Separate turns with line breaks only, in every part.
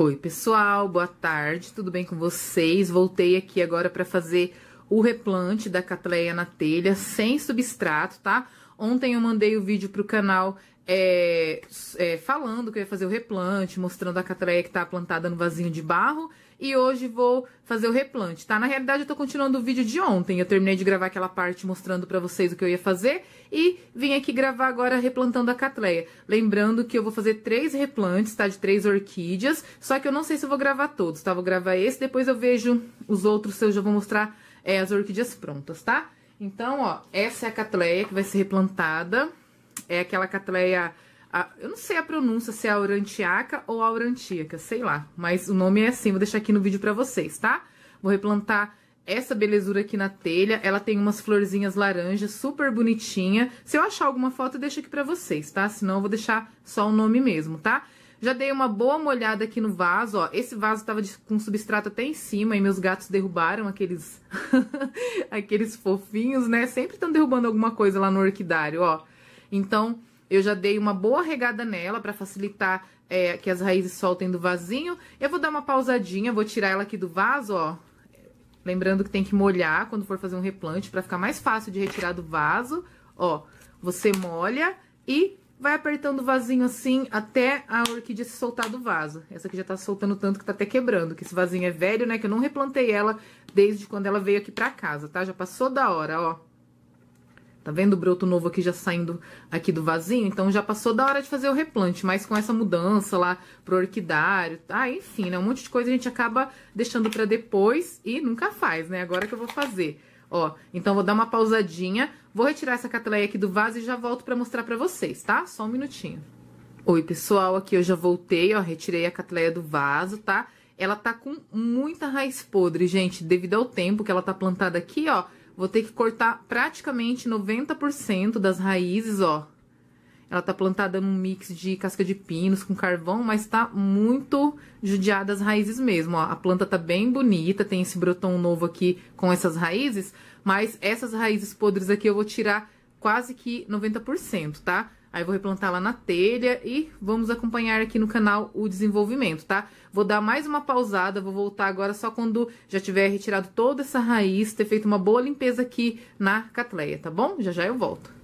Oi, pessoal, boa tarde, tudo bem com vocês? Voltei aqui agora para fazer o replante da catleia na telha sem substrato, tá? Ontem eu mandei o vídeo pro canal é, é, falando que eu ia fazer o replante, mostrando a catleia que tá plantada no vasinho de barro e hoje vou fazer o replante, tá? Na realidade, eu tô continuando o vídeo de ontem. Eu terminei de gravar aquela parte mostrando pra vocês o que eu ia fazer e vim aqui gravar agora replantando a catleia. Lembrando que eu vou fazer três replantes, tá? De três orquídeas, só que eu não sei se eu vou gravar todos, tá? Vou gravar esse, depois eu vejo os outros, eu já vou mostrar é, as orquídeas prontas, tá? Então, ó, essa é a catleia que vai ser replantada. É aquela catleia a, eu não sei a pronúncia, se é aurantiaca ou aurantíaca, sei lá. Mas o nome é assim, vou deixar aqui no vídeo pra vocês, tá? Vou replantar essa belezura aqui na telha. Ela tem umas florzinhas laranja, super bonitinha. Se eu achar alguma foto, eu deixo aqui pra vocês, tá? Senão eu vou deixar só o nome mesmo, tá? Já dei uma boa molhada aqui no vaso, ó. Esse vaso tava de, com substrato até em cima e meus gatos derrubaram aqueles... aqueles fofinhos, né? Sempre estão derrubando alguma coisa lá no orquidário, ó. Então, eu já dei uma boa regada nela para facilitar é, que as raízes soltem do vasinho. Eu vou dar uma pausadinha, vou tirar ela aqui do vaso, ó. Lembrando que tem que molhar quando for fazer um replante para ficar mais fácil de retirar do vaso. Ó, você molha e vai apertando o vasinho assim até a orquídea se soltar do vaso. Essa aqui já tá soltando tanto que tá até quebrando, que esse vasinho é velho, né? Que eu não replantei ela desde quando ela veio aqui pra casa, tá? Já passou da hora, ó. Tá vendo o broto novo aqui já saindo aqui do vasinho? Então já passou da hora de fazer o replante, mas com essa mudança lá pro orquidário, tá enfim, né? Um monte de coisa a gente acaba deixando pra depois e nunca faz, né? Agora que eu vou fazer. Ó, então vou dar uma pausadinha, vou retirar essa cateleia aqui do vaso e já volto pra mostrar pra vocês, tá? Só um minutinho. Oi, pessoal, aqui eu já voltei, ó, retirei a cateleia do vaso, tá? Ela tá com muita raiz podre, gente, devido ao tempo que ela tá plantada aqui, ó Vou ter que cortar praticamente 90% das raízes, ó. Ela tá plantada num mix de casca de pinos com carvão, mas tá muito judiada as raízes mesmo, ó. A planta tá bem bonita, tem esse brotão novo aqui com essas raízes, mas essas raízes podres aqui eu vou tirar quase que 90%, tá? Aí vou replantar lá na telha e vamos acompanhar aqui no canal o desenvolvimento, tá? Vou dar mais uma pausada, vou voltar agora só quando já tiver retirado toda essa raiz, ter feito uma boa limpeza aqui na catleia, tá bom? Já já eu volto.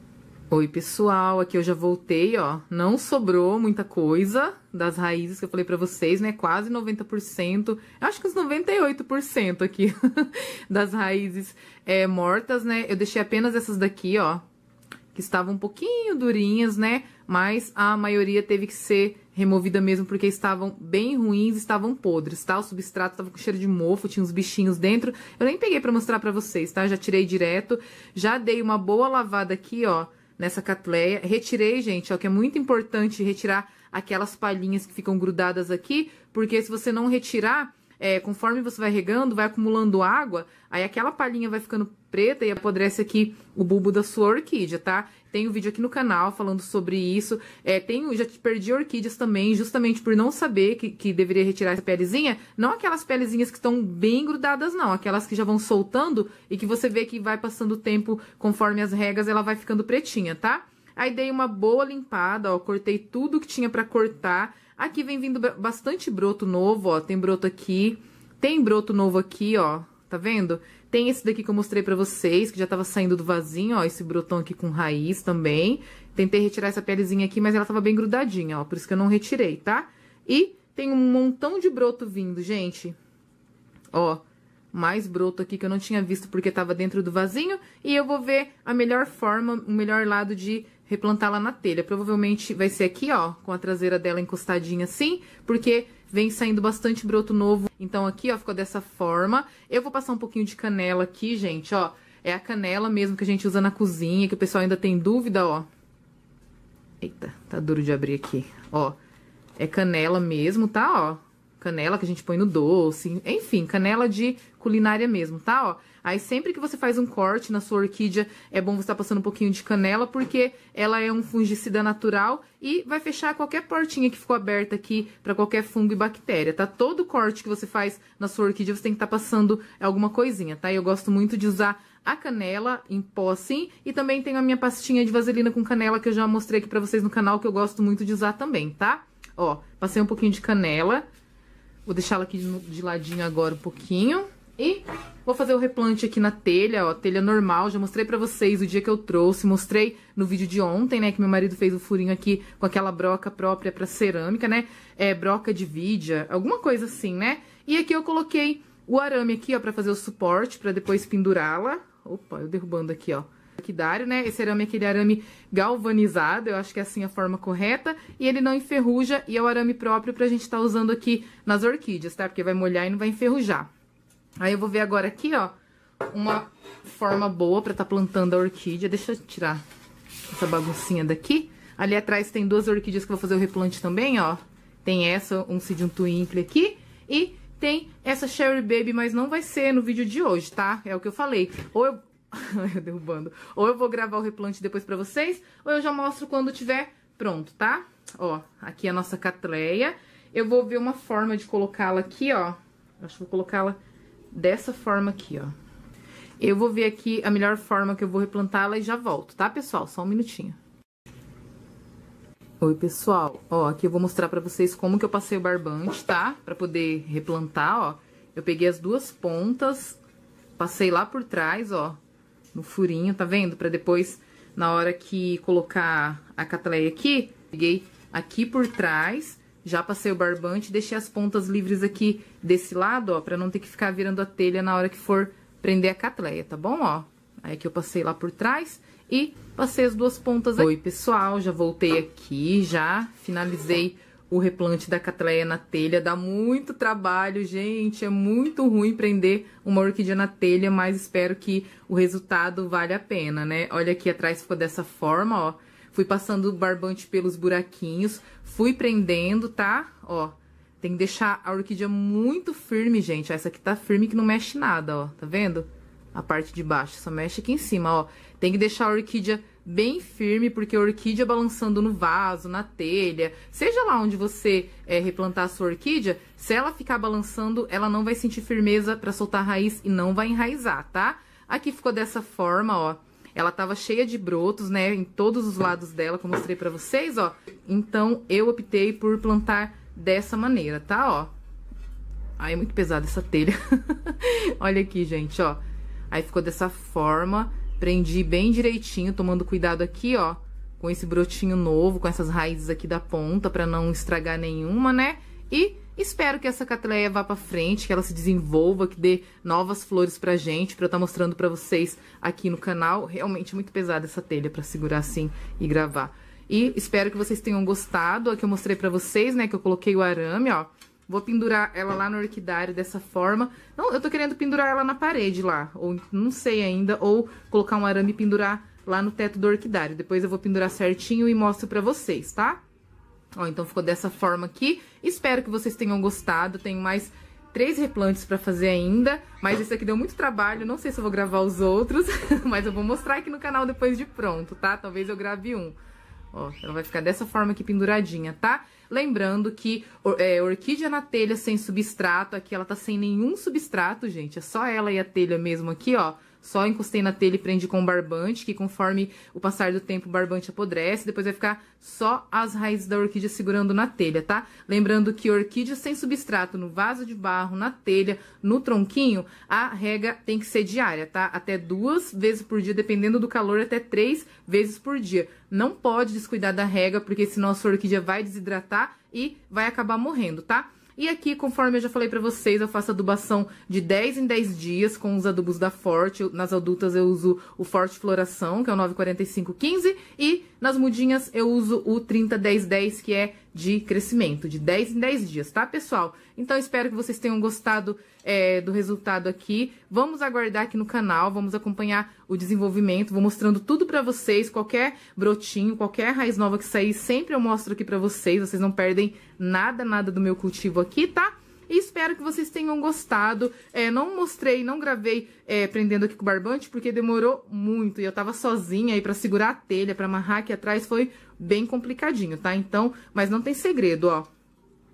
Oi, pessoal, aqui eu já voltei, ó. Não sobrou muita coisa das raízes que eu falei pra vocês, né? Quase 90%, acho que uns 98% aqui das raízes é, mortas, né? Eu deixei apenas essas daqui, ó, que estavam um pouquinho durinhas, né? Mas a maioria teve que ser removida mesmo porque estavam bem ruins, estavam podres, tá? O substrato estava com cheiro de mofo, tinha uns bichinhos dentro. Eu nem peguei para mostrar para vocês, tá? Já tirei direto, já dei uma boa lavada aqui, ó, nessa catleia. Retirei, gente, ó, que é muito importante retirar aquelas palhinhas que ficam grudadas aqui, porque se você não retirar, é, conforme você vai regando, vai acumulando água, aí aquela palhinha vai ficando preta e apodrece aqui o bulbo da sua orquídea, tá? Tem um vídeo aqui no canal falando sobre isso. É, tem, já perdi orquídeas também, justamente por não saber que, que deveria retirar essa pelezinha. Não aquelas pelezinhas que estão bem grudadas, não. Aquelas que já vão soltando e que você vê que vai passando o tempo, conforme as regas, ela vai ficando pretinha, tá? Aí dei uma boa limpada, ó, cortei tudo que tinha pra cortar. Aqui vem vindo bastante broto novo, ó, tem broto aqui, tem broto novo aqui, ó, tá vendo? Tem esse daqui que eu mostrei pra vocês, que já tava saindo do vasinho, ó, esse brotão aqui com raiz também. Tentei retirar essa pelezinha aqui, mas ela tava bem grudadinha, ó, por isso que eu não retirei, tá? E tem um montão de broto vindo, gente. Ó, mais broto aqui que eu não tinha visto porque tava dentro do vasinho. E eu vou ver a melhor forma, o melhor lado de replantar lá na telha. Provavelmente vai ser aqui, ó, com a traseira dela encostadinha assim, porque vem saindo bastante broto novo. Então aqui, ó, ficou dessa forma. Eu vou passar um pouquinho de canela aqui, gente, ó. É a canela mesmo que a gente usa na cozinha, que o pessoal ainda tem dúvida, ó. Eita, tá duro de abrir aqui, ó. É canela mesmo, tá, ó. Canela que a gente põe no doce, enfim, canela de culinária mesmo, tá? Ó, aí sempre que você faz um corte na sua orquídea, é bom você estar tá passando um pouquinho de canela, porque ela é um fungicida natural e vai fechar qualquer portinha que ficou aberta aqui para qualquer fungo e bactéria, tá? Todo corte que você faz na sua orquídea, você tem que estar tá passando alguma coisinha, tá? Eu gosto muito de usar a canela em pó assim, e também tenho a minha pastinha de vaselina com canela que eu já mostrei aqui pra vocês no canal, que eu gosto muito de usar também, tá? Ó, passei um pouquinho de canela, Vou deixá-la aqui de ladinho agora um pouquinho. E vou fazer o replante aqui na telha, ó, telha normal, já mostrei pra vocês o dia que eu trouxe, mostrei no vídeo de ontem, né, que meu marido fez o furinho aqui com aquela broca própria pra cerâmica, né, é, broca de vidia, alguma coisa assim, né, e aqui eu coloquei o arame aqui, ó, pra fazer o suporte, pra depois pendurá-la, opa, eu derrubando aqui, ó, orquidário, né? Esse arame é aquele arame galvanizado, eu acho que é assim a forma correta. E ele não enferruja e é o arame próprio pra gente estar tá usando aqui nas orquídeas, tá? Porque vai molhar e não vai enferrujar. Aí eu vou ver agora aqui, ó, uma forma boa pra estar tá plantando a orquídea. Deixa eu tirar essa baguncinha daqui. Ali atrás tem duas orquídeas que eu vou fazer o replante também, ó. Tem essa, um Cidium Twinkle aqui e tem essa Sherry Baby, mas não vai ser no vídeo de hoje, tá? É o que eu falei. Ou eu eu derrubando. Ou eu vou gravar o replante depois pra vocês, ou eu já mostro quando tiver pronto, tá? Ó, aqui é a nossa catleia. Eu vou ver uma forma de colocá-la aqui, ó. Acho que vou colocá-la dessa forma aqui, ó. Eu vou ver aqui a melhor forma que eu vou replantá-la e já volto, tá, pessoal? Só um minutinho. Oi, pessoal. Ó, aqui eu vou mostrar pra vocês como que eu passei o barbante, tá? Pra poder replantar, ó. Eu peguei as duas pontas, passei lá por trás, ó no furinho, tá vendo? Pra depois, na hora que colocar a catleia aqui, peguei aqui por trás, já passei o barbante, deixei as pontas livres aqui desse lado, ó, pra não ter que ficar virando a telha na hora que for prender a catleia, tá bom, ó? Aí que eu passei lá por trás e passei as duas pontas aqui. Oi, pessoal, já voltei aqui, já finalizei o replante da catleia na telha. Dá muito trabalho, gente. É muito ruim prender uma orquídea na telha, mas espero que o resultado vale a pena, né? Olha aqui atrás ficou dessa forma, ó. Fui passando o barbante pelos buraquinhos, fui prendendo, tá? Ó, tem que deixar a orquídea muito firme, gente. Essa aqui tá firme que não mexe nada, ó. Tá vendo? A parte de baixo, só mexe aqui em cima, ó. Tem que deixar a orquídea bem firme, porque a orquídea balançando no vaso, na telha, seja lá onde você é, replantar a sua orquídea, se ela ficar balançando, ela não vai sentir firmeza para soltar a raiz e não vai enraizar, tá? Aqui ficou dessa forma, ó. Ela tava cheia de brotos, né, em todos os lados dela, que eu mostrei pra vocês, ó. Então, eu optei por plantar dessa maneira, tá, ó. Ai, é muito pesada essa telha. Olha aqui, gente, ó. Aí ficou dessa forma Prendi bem direitinho, tomando cuidado aqui, ó, com esse brotinho novo, com essas raízes aqui da ponta, pra não estragar nenhuma, né? E espero que essa cateleia vá pra frente, que ela se desenvolva, que dê novas flores pra gente, pra eu estar tá mostrando pra vocês aqui no canal. Realmente é muito pesada essa telha pra segurar assim e gravar. E espero que vocês tenham gostado. Aqui eu mostrei pra vocês, né, que eu coloquei o arame, ó. Vou pendurar ela lá no orquidário dessa forma. Não, eu tô querendo pendurar ela na parede lá, ou não sei ainda, ou colocar um arame e pendurar lá no teto do orquidário. Depois eu vou pendurar certinho e mostro pra vocês, tá? Ó, então ficou dessa forma aqui. Espero que vocês tenham gostado, tenho mais três replantes pra fazer ainda, mas esse aqui deu muito trabalho, não sei se eu vou gravar os outros, mas eu vou mostrar aqui no canal depois de pronto, tá? Talvez eu grave um. Ó, ela vai ficar dessa forma aqui penduradinha, tá? Lembrando que é, orquídea na telha sem substrato, aqui ela tá sem nenhum substrato, gente. É só ela e a telha mesmo aqui, ó. Só encostei na telha e prendi com barbante, que conforme o passar do tempo o barbante apodrece, depois vai ficar só as raízes da orquídea segurando na telha, tá? Lembrando que orquídea sem substrato no vaso de barro, na telha, no tronquinho, a rega tem que ser diária, tá? Até duas vezes por dia, dependendo do calor, até três vezes por dia. Não pode descuidar da rega, porque senão a sua orquídea vai desidratar e vai acabar morrendo, tá? E aqui, conforme eu já falei pra vocês, eu faço adubação de 10 em 10 dias com os adubos da Forte. Nas adultas eu uso o Forte Floração, que é o 94515, e nas mudinhas eu uso o 30-10-10, que é de crescimento, de 10 em 10 dias, tá, pessoal? Então, espero que vocês tenham gostado é, do resultado aqui. Vamos aguardar aqui no canal, vamos acompanhar o desenvolvimento, vou mostrando tudo pra vocês, qualquer brotinho, qualquer raiz nova que sair, sempre eu mostro aqui pra vocês, vocês não perdem nada, nada do meu cultivo aqui, tá? E espero que vocês tenham gostado. É, não mostrei, não gravei é, prendendo aqui com o barbante, porque demorou muito. E eu tava sozinha aí pra segurar a telha, pra amarrar aqui atrás, foi bem complicadinho, tá? Então, mas não tem segredo, ó.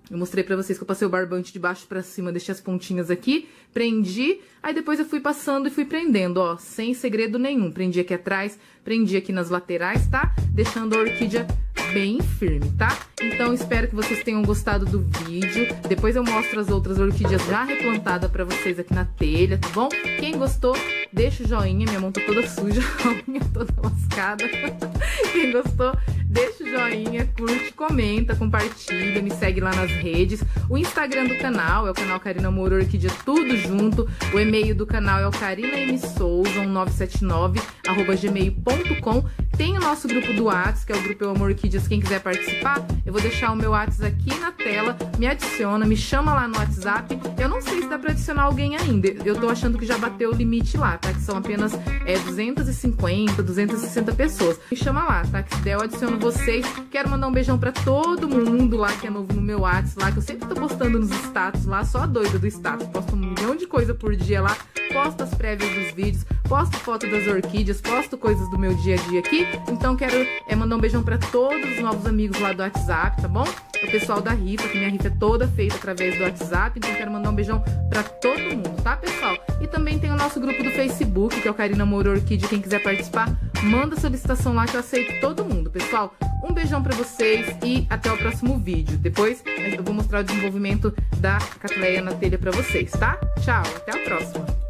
Eu mostrei pra vocês que eu passei o barbante de baixo pra cima, deixei as pontinhas aqui, prendi, aí depois eu fui passando e fui prendendo, ó, sem segredo nenhum. Prendi aqui atrás, prendi aqui nas laterais, tá? Deixando a orquídea bem firme, tá? Então espero que vocês tenham gostado do vídeo. Depois eu mostro as outras orquídeas já replantadas pra vocês aqui na telha, tá bom? Quem gostou, deixa o joinha. Minha mão tá toda suja, a unha toda lascada. Quem gostou, deixa o joinha, curte, comenta, compartilha, me segue lá nas redes. O Instagram do canal é o canal Karina Moro Orquídea Tudo Junto. O e-mail do canal é o carinamsouza1979 gmail.com tem o nosso grupo do Whats, que é o grupo Eu Amo Orquídeas, quem quiser participar, eu vou deixar o meu Whats aqui na tela, me adiciona, me chama lá no WhatsApp. Eu não sei se dá pra adicionar alguém ainda, eu tô achando que já bateu o limite lá, tá? Que são apenas é, 250, 260 pessoas. Me chama lá, tá? Que se der eu adiciono vocês. Quero mandar um beijão pra todo mundo lá que é novo no meu Whats, lá que eu sempre tô postando nos status lá, só a doida do status, posto um milhão de coisa por dia lá, posto as prévias dos vídeos, posto foto das orquídeas, posto coisas do meu dia a dia aqui então quero é, mandar um beijão para todos os novos amigos lá do WhatsApp, tá bom? O pessoal da rifa, que minha rifa é toda feita através do WhatsApp. Então quero mandar um beijão para todo mundo, tá, pessoal? E também tem o nosso grupo do Facebook, que é o Karina Moro Orquídea. Quem quiser participar, manda solicitação lá que eu aceito todo mundo, pessoal. Um beijão para vocês e até o próximo vídeo. Depois eu vou mostrar o desenvolvimento da catleia na telha para vocês, tá? Tchau, até a próxima.